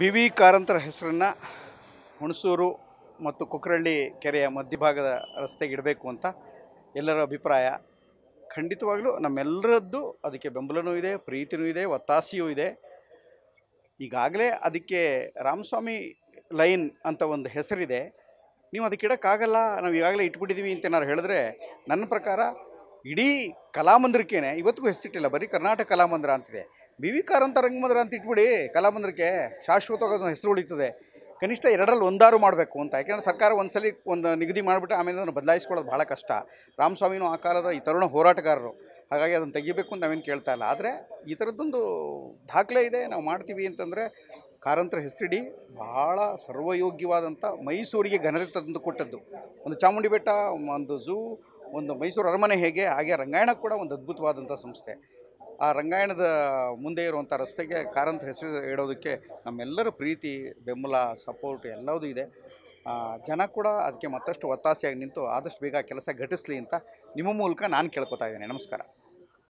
B V ಕಾರಂತರ ಹೆಸರನ್ನು ಹುಣಸೂರು ಮತ್ತು ಕೊಕ್ಕರಳ್ಳಿ ಕೆರೆಯ ಮಧ್ಯಭಾಗದ ರಸ್ತೆಗೆ ಇಡಬೇಕು ಅಂತ ಎಲ್ಲರ ಅಭಿಪ್ರಾಯ ಖಂಡಿತವಾಗಲೂ ನಮ್ಮೆಲ್ಲರದ್ದು ಅದಕ್ಕೆ ಬೆಂಬಲವೂ ಇದೆ ಪ್ರೀತಿನೂ ಇದೆ ಒತ್ತಾಸೆಯೂ ಇದೆ ಈಗಾಗಲೇ ಅದಕ್ಕೆ ರಾಮಸ್ವಾಮಿ ಲೈನ್ ಅಂತ ಒಂದು ಹೆಸರಿದೆ ನೀವು ಅದಕ್ಕೆ ಇಡೋಕ್ಕಾಗಲ್ಲ ನಾವು ಈಗಾಗಲೇ ಇಟ್ಬಿಟ್ಟಿದ್ದೀವಿ ಅಂತ ಏನಾದ್ರು ಹೇಳಿದ್ರೆ ನನ್ನ ಪ್ರಕಾರ ಇಡೀ ಕಲಾಮಂದಿರಕ್ಕೇನೆ ಇವತ್ತಿಗೂ ಹೆಸರಿಟ್ಟಿಲ್ಲ ಬರೀ ಕರ್ನಾಟಕ ಕಲಾಮಂದಿರ ಅಂತಿದೆ ಬಿ ವಿ ಕಾರಂತ ರಂಗಮಂದಿರ ಅಂತ ಇಟ್ಬಿಡಿ ಕಲಾಮಂದಿರಕ್ಕೆ ಶಾಶ್ವತವಾಗಿ ಅದನ್ನು ಹೆಸರು ಉಳಿತದೆ ಕನಿಷ್ಠ ಎರಡರಲ್ಲಿ ಒಂದಾರು ಮಾಡಬೇಕು ಅಂತ ಯಾಕೆಂದರೆ ಸರ್ಕಾರ ಒಂದು ಸಲ ಒಂದು ನಿಗದಿ ಮಾಡಿಬಿಟ್ಟು ಆಮೇಲೆ ಅದನ್ನು ಬದಲಾಯಿಸ್ಕೊಳ್ಳೋದು ಭಾಳ ಕಷ್ಟ ರಾಮಸ್ವಾಮಿನೂ ಆ ಕಾಲದ ಈ ತರುಣ ಹೋರಾಟಗಾರರು ಹಾಗಾಗಿ ಅದನ್ನು ತೆಗಿಬೇಕು ಅಂತ ನಾವೇನು ಕೇಳ್ತಾ ಇಲ್ಲ ಆದರೆ ಈ ಥರದ್ದೊಂದು ದಾಖಲೆ ಇದೆ ನಾವು ಮಾಡ್ತೀವಿ ಅಂತಂದರೆ ಕಾರಂತರ ಹೆಸರಿಡಿ ಭಾಳ ಸರ್ವಯೋಗ್ಯವಾದಂಥ ಮೈಸೂರಿಗೆ ಘನತೆ ತಂದು ಕೊಟ್ಟದ್ದು ಒಂದು ಚಾಮುಂಡಿ ಬೆಟ್ಟ ಒಂದು ಝೂ ಒಂದು ಮೈಸೂರು ಅರಮನೆ ಹೇಗೆ ಹಾಗೆ ರಂಗಾಯಣ ಕೂಡ ಒಂದು ಅದ್ಭುತವಾದಂಥ ಸಂಸ್ಥೆ ಆ ರಂಗಾಯಣದ ಮುಂದೆ ಇರುವಂಥ ರಸ್ತೆಗೆ ಕಾರಂತ ಹೆಸರು ಇಡೋದಕ್ಕೆ ನಮ್ಮೆಲ್ಲರ ಪ್ರೀತಿ ಬೆಂಬಲ ಸಪೋರ್ಟ್ ಎಲ್ಲದೂ ಇದೆ ಜನ ಕೂಡ ಅದಕ್ಕೆ ಮತ್ತಷ್ಟು ಒತ್ತಾಸೆಯಾಗಿ ನಿಂತು ಆದಷ್ಟು ಬೇಗ ಕೆಲಸ ಘಟಿಸಲಿ ಅಂತ ನಿಮ್ಮ ಮೂಲಕ ನಾನು ಕೇಳ್ಕೊತಾ ಇದ್ದೇನೆ ನಮಸ್ಕಾರ